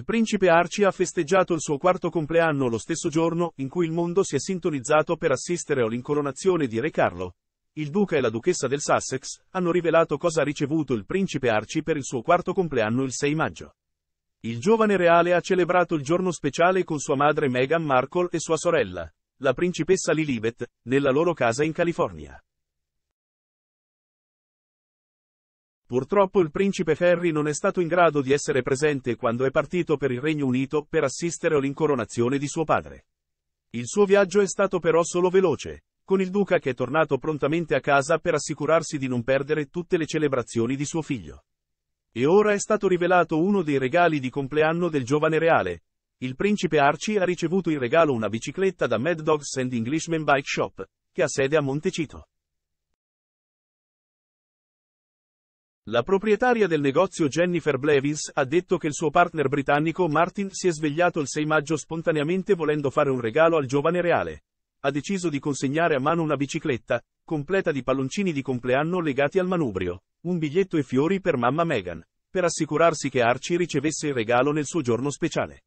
Il principe Archie ha festeggiato il suo quarto compleanno lo stesso giorno in cui il mondo si è sintonizzato per assistere all'incoronazione di Re Carlo. Il duca e la duchessa del Sussex hanno rivelato cosa ha ricevuto il principe Archie per il suo quarto compleanno il 6 maggio. Il giovane reale ha celebrato il giorno speciale con sua madre Meghan Markle e sua sorella, la principessa Lilibet, nella loro casa in California. Purtroppo il principe Ferry non è stato in grado di essere presente quando è partito per il Regno Unito per assistere all'incoronazione di suo padre. Il suo viaggio è stato però solo veloce, con il duca che è tornato prontamente a casa per assicurarsi di non perdere tutte le celebrazioni di suo figlio. E ora è stato rivelato uno dei regali di compleanno del giovane reale. Il principe Archie ha ricevuto in regalo una bicicletta da Mad Dogs and Englishman Bike Shop, che ha sede a Montecito. La proprietaria del negozio Jennifer Blevins ha detto che il suo partner britannico Martin si è svegliato il 6 maggio spontaneamente volendo fare un regalo al giovane reale. Ha deciso di consegnare a mano una bicicletta, completa di palloncini di compleanno legati al manubrio, un biglietto e fiori per mamma Meghan, per assicurarsi che Archie ricevesse il regalo nel suo giorno speciale.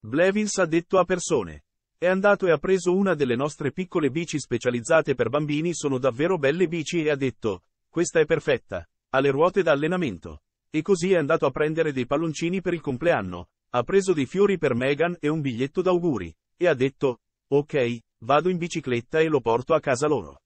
Blevins ha detto a persone. È andato e ha preso una delle nostre piccole bici specializzate per bambini, sono davvero belle bici e ha detto, questa è perfetta, ha le ruote da allenamento. E così è andato a prendere dei palloncini per il compleanno, ha preso dei fiori per Megan e un biglietto d'auguri, e ha detto, ok, vado in bicicletta e lo porto a casa loro.